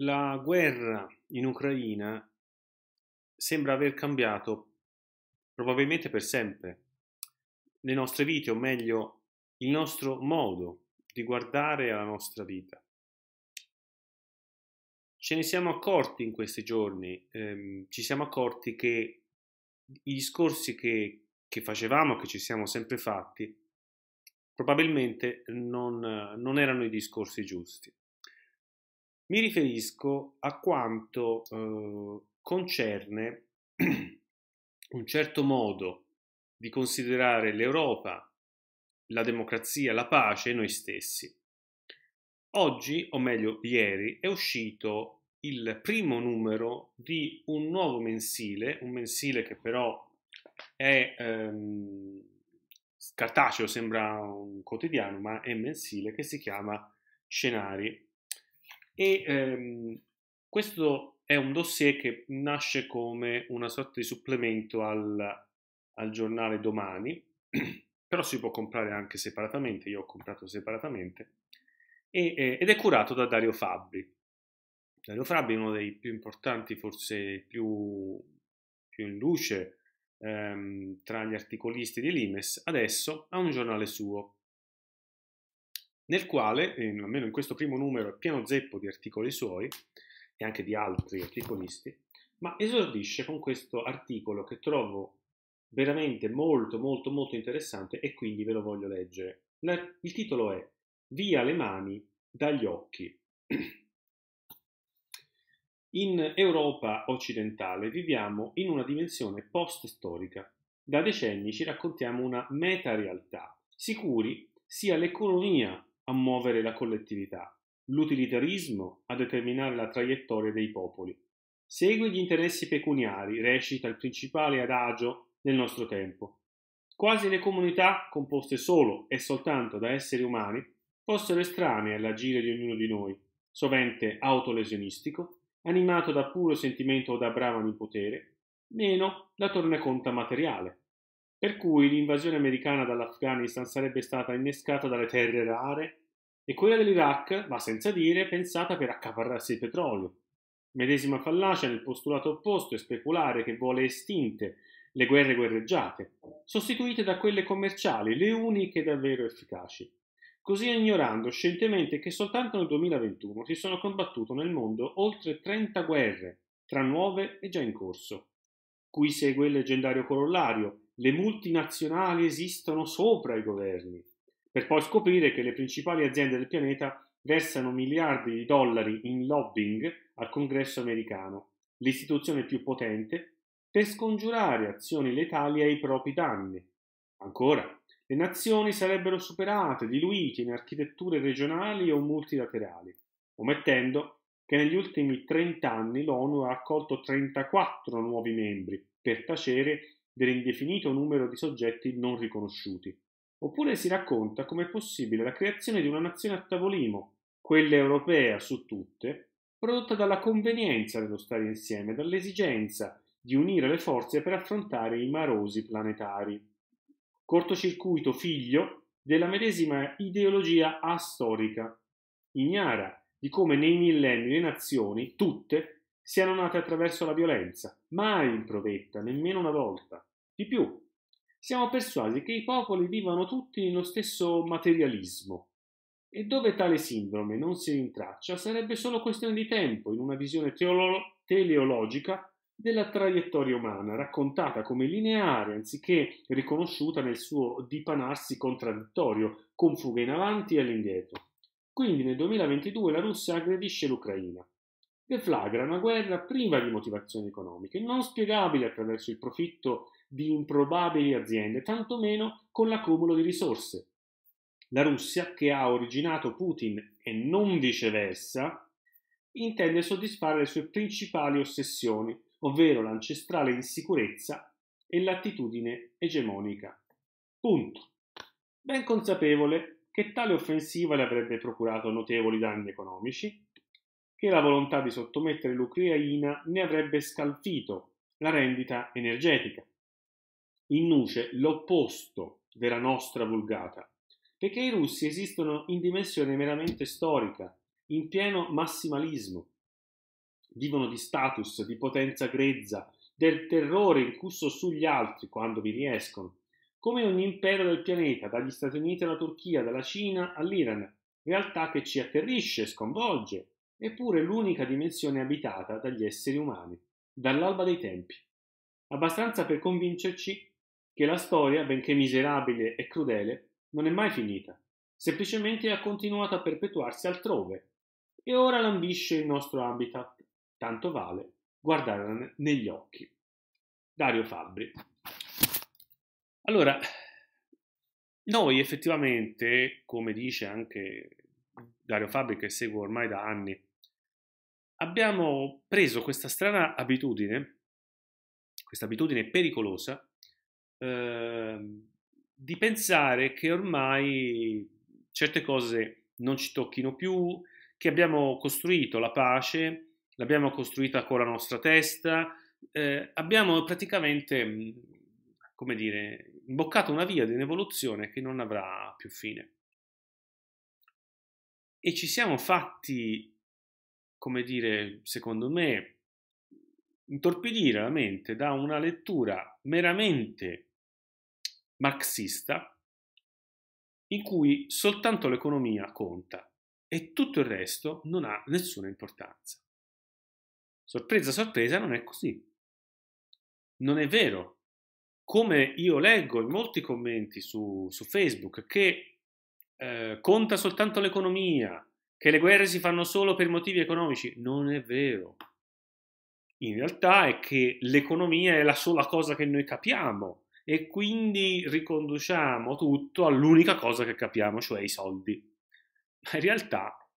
la guerra in Ucraina sembra aver cambiato probabilmente per sempre le nostre vite, o meglio il nostro modo di guardare alla nostra vita. Ce ne siamo accorti in questi giorni, ehm, ci siamo accorti che i discorsi che, che, facevamo, che ci siamo sempre fatti, probabilmente non, non erano i discorsi giusti. Mi riferisco a quanto eh, concerne un certo modo di considerare l'Europa, la democrazia, la pace e noi stessi. Oggi, o meglio ieri, è uscito il primo numero di un nuovo mensile, un mensile che però è ehm, cartaceo, sembra un quotidiano, ma è mensile, che si chiama Scenari. E ehm, questo è un dossier che nasce come una sorta di supplemento al, al giornale domani, però si può comprare anche separatamente, io ho comprato separatamente, e, eh, ed è curato da Dario Fabbri. Dario Fabbri è uno dei più importanti, forse più, più in luce, ehm, tra gli articolisti di Limes, adesso ha un giornale suo nel quale, in, almeno in questo primo numero, è pieno zeppo di articoli suoi e anche di altri articolisti, ma esordisce con questo articolo che trovo veramente molto molto molto interessante e quindi ve lo voglio leggere. il titolo è Via le mani dagli occhi. In Europa occidentale viviamo in una dimensione post-storica. Da decenni ci raccontiamo una meta-realtà, sicuri sia l'economia a muovere la collettività, l'utilitarismo a determinare la traiettoria dei popoli. Segue gli interessi pecuniari, recita il principale adagio del nostro tempo. Quasi le comunità, composte solo e soltanto da esseri umani, fossero estranee all'agire di ognuno di noi, sovente autolesionistico, animato da puro sentimento o da brama di potere, meno la tornaconta materiale per cui l'invasione americana dall'Afghanistan sarebbe stata innescata dalle terre rare e quella dell'Iraq, va senza dire, pensata per accaparrarsi il petrolio. Medesima fallacia nel postulato opposto e speculare che vuole estinte le guerre guerreggiate, sostituite da quelle commerciali, le uniche davvero efficaci. Così ignorando scientemente che soltanto nel 2021 si sono combattute nel mondo oltre 30 guerre, tra nuove e già in corso, Qui segue il leggendario corollario le multinazionali esistono sopra i governi, per poi scoprire che le principali aziende del pianeta versano miliardi di dollari in lobbying al congresso americano, l'istituzione più potente, per scongiurare azioni letali ai propri danni. Ancora, le nazioni sarebbero superate, diluite in architetture regionali o multilaterali, omettendo che negli ultimi 30 anni l'ONU ha accolto 34 nuovi membri per tacere dell'indefinito numero di soggetti non riconosciuti. Oppure si racconta come è possibile la creazione di una nazione a tavolino, quella europea su tutte, prodotta dalla convenienza dello stare insieme, dall'esigenza di unire le forze per affrontare i marosi planetari. Cortocircuito figlio della medesima ideologia astorica, ignara di come nei millenni le nazioni, tutte, siano nate attraverso la violenza, mai in provetta, nemmeno una volta. Di più, siamo persuasi che i popoli vivano tutti nello stesso materialismo e dove tale sindrome non si rintraccia sarebbe solo questione di tempo in una visione teolo- teleologica della traiettoria umana, raccontata come lineare anziché riconosciuta nel suo dipanarsi contraddittorio, con fughe in avanti e all'indietro. Quindi nel 2022 la Russia aggredisce l'Ucraina deflagra una guerra priva di motivazioni economiche, non spiegabile attraverso il profitto di improbabili aziende, tantomeno con l'accumulo di risorse. La Russia, che ha originato Putin e non viceversa, intende soddisfare le sue principali ossessioni, ovvero l'ancestrale insicurezza e l'attitudine egemonica. Punto. Ben consapevole che tale offensiva le avrebbe procurato notevoli danni economici, che la volontà di sottomettere l'Ucraina ne avrebbe scalfito la rendita energetica. Innuce l'opposto della nostra vulgata, perché i russi esistono in dimensione meramente storica, in pieno massimalismo. Vivono di status, di potenza grezza, del terrore incusso sugli altri quando vi riescono, come ogni impero del pianeta, dagli Stati Uniti alla Turchia, dalla Cina all'Iran, realtà che ci atterrisce, sconvolge eppure l'unica dimensione abitata dagli esseri umani, dall'alba dei tempi, abbastanza per convincerci che la storia, benché miserabile e crudele, non è mai finita, semplicemente ha continuato a perpetuarsi altrove e ora lambisce il nostro habitat, tanto vale guardarla negli occhi. Dario Fabbri. Allora, noi effettivamente, come dice anche Dario Fabbri che seguo ormai da anni, abbiamo preso questa strana abitudine, questa abitudine pericolosa, eh, di pensare che ormai certe cose non ci tocchino più, che abbiamo costruito la pace, l'abbiamo costruita con la nostra testa, eh, abbiamo praticamente, mm, come dire, imboccato una via di un'evoluzione che non avrà più fine. E ci siamo fatti come dire, secondo me, intorpidire la mente da una lettura meramente marxista in cui soltanto l'economia conta e tutto il resto non ha nessuna importanza. Sorpresa, sorpresa, non è così. Non è vero. Come io leggo in molti commenti su, su Facebook che eh, conta soltanto l'economia, che le guerre si fanno solo per motivi economici. Non è vero. In realtà è che l'economia è la sola cosa che noi capiamo e quindi riconduciamo tutto all'unica cosa che capiamo, cioè i soldi. Ma in realtà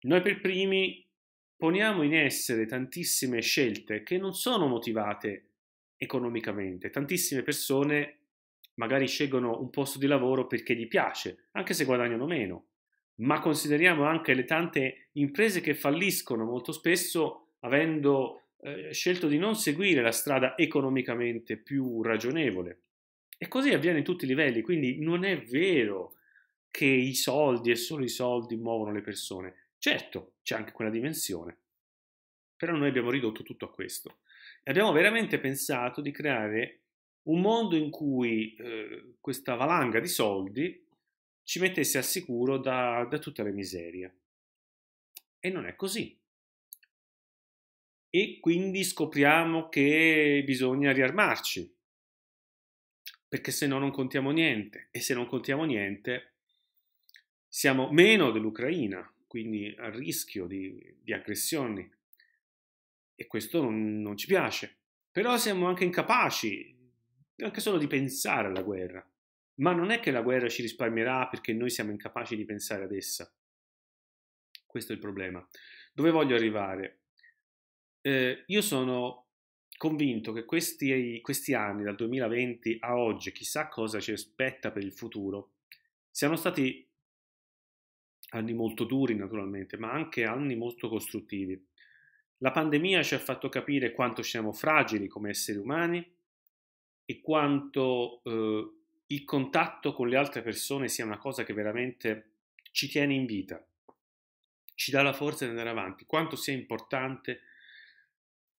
noi per primi poniamo in essere tantissime scelte che non sono motivate economicamente. Tantissime persone magari scelgono un posto di lavoro perché gli piace, anche se guadagnano meno, ma consideriamo anche le tante imprese che falliscono molto spesso avendo eh, scelto di non seguire la strada economicamente più ragionevole. E così avviene in tutti i livelli, quindi non è vero che i soldi e solo i soldi muovono le persone. Certo, c'è anche quella dimensione, però noi abbiamo ridotto tutto a questo. E abbiamo veramente pensato di creare un mondo in cui eh, questa valanga di soldi ci mettesse al sicuro da, da tutte le miserie. E non è così. E quindi scopriamo che bisogna riarmarci, perché se no non contiamo niente e se non contiamo niente siamo meno dell'Ucraina, quindi a rischio di, di aggressioni e questo non, non, ci piace. Però siamo anche incapaci anche solo di pensare alla guerra. Ma non è che la guerra ci risparmierà perché noi siamo incapaci di pensare ad essa. Questo è il problema. Dove voglio arrivare? Eh, io sono convinto che questi, questi anni, dal 2020 a oggi, chissà cosa ci aspetta per il futuro, siano stati anni molto duri naturalmente, ma anche anni molto costruttivi. La pandemia ci ha fatto capire quanto siamo fragili come esseri umani e quanto eh, il contatto con le altre persone sia una cosa che veramente ci tiene in vita, ci dà la forza di andare avanti, quanto sia importante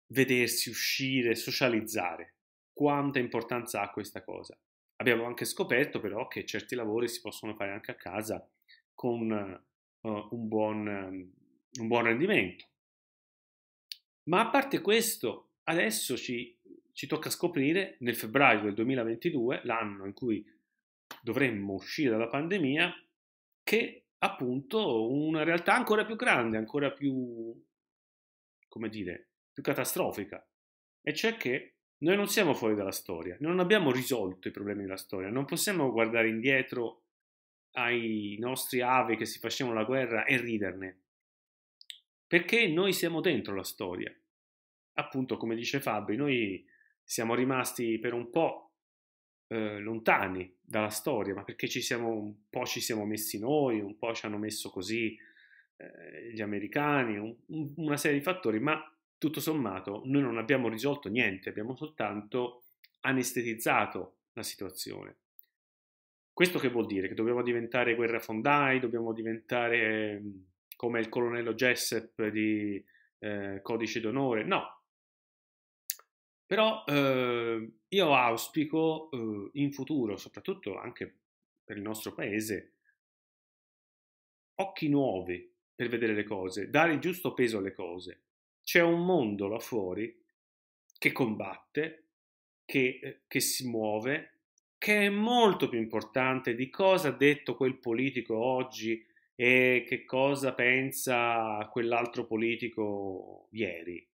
vedersi, uscire, socializzare, quanta importanza ha questa cosa. Abbiamo anche scoperto però che certi lavori si possono fare anche a casa con uh, un, buon, um, un buon rendimento. Ma a parte questo, adesso ci ci tocca scoprire nel febbraio del 2022, l'anno in cui dovremmo uscire dalla pandemia, che appunto una realtà ancora più grande, ancora più, come dire, più catastrofica, e cioè che noi non siamo fuori dalla storia, non abbiamo risolto i problemi della storia, non possiamo guardare indietro ai nostri avi che si facevano la guerra e riderne, perché noi siamo dentro la storia. Appunto, come dice Fabri, noi siamo rimasti per un po' eh, lontani dalla storia, ma perché ci siamo, un po' ci siamo messi noi, un po' ci hanno messo così eh, gli americani, un, un, una serie di fattori, ma tutto sommato noi non abbiamo risolto niente, abbiamo soltanto anestetizzato la situazione. Questo che vuol dire? Che dobbiamo diventare guerrafondai, dobbiamo diventare ehm, come il colonnello Jessup di eh, Codice d'Onore? No, però eh, io auspico eh, in futuro, soprattutto anche per il nostro paese, occhi nuovi per vedere le cose, dare il giusto peso alle cose. C'è un mondo là fuori che combatte, che, eh, che si muove, che è molto più importante di cosa ha detto quel politico oggi e che cosa pensa quell'altro politico ieri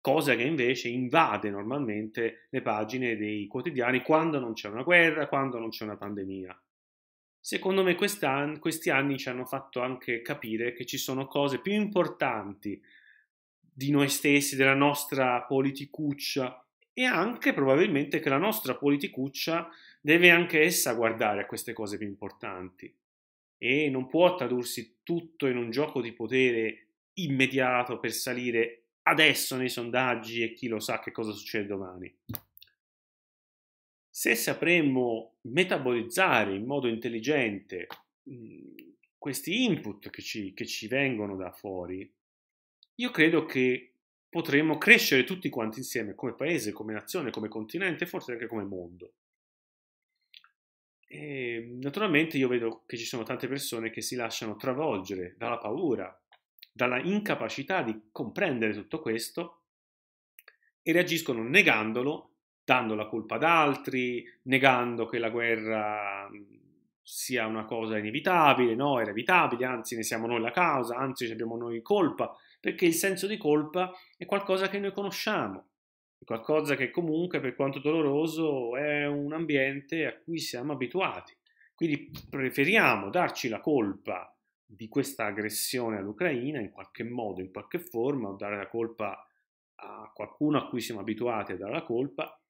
cosa che invece invade normalmente le pagine dei quotidiani quando non c'è una guerra, quando non c'è una pandemia. Secondo me questi anni ci hanno fatto anche capire che ci sono cose più importanti di noi stessi, della nostra politicuccia e anche probabilmente che la nostra politicuccia deve anche essa guardare a queste cose più importanti e non può tradursi tutto in un gioco di potere immediato per salire adesso nei sondaggi e chi lo sa che cosa succede domani. Se sapremmo metabolizzare in modo intelligente mm, questi input che ci, che ci vengono da fuori, io credo che potremmo crescere tutti quanti insieme come paese, come nazione, come continente, forse anche come mondo. E naturalmente io vedo che ci sono tante persone che si lasciano travolgere dalla paura, dalla incapacità di comprendere tutto questo e reagiscono negandolo, dando la colpa ad altri, negando che la guerra sia una cosa inevitabile, no, era evitabile, anzi ne siamo noi la causa, anzi abbiamo noi colpa, perché il senso di colpa è qualcosa che noi conosciamo, è qualcosa che comunque, per quanto doloroso, è un ambiente a cui siamo abituati. Quindi preferiamo darci la colpa di questa aggressione all'Ucraina in qualche modo, in qualche forma, o dare la colpa a qualcuno a cui siamo abituati a dare la colpa,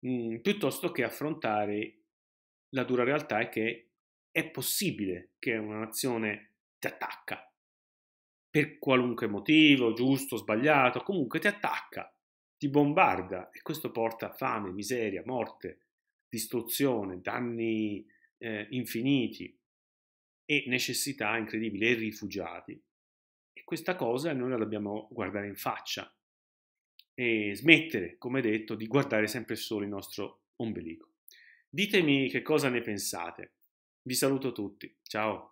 mh, mm, piuttosto che affrontare la dura realtà è che è possibile che una nazione ti attacca per qualunque motivo, giusto, sbagliato, comunque ti attacca, ti bombarda e questo porta a fame, miseria, morte, distruzione, danni eh, infiniti e necessità incredibili e rifugiati. E questa cosa noi la dobbiamo guardare in faccia e smettere, come detto, di guardare sempre solo il nostro ombelico. Ditemi che cosa ne pensate. Vi saluto tutti. Ciao.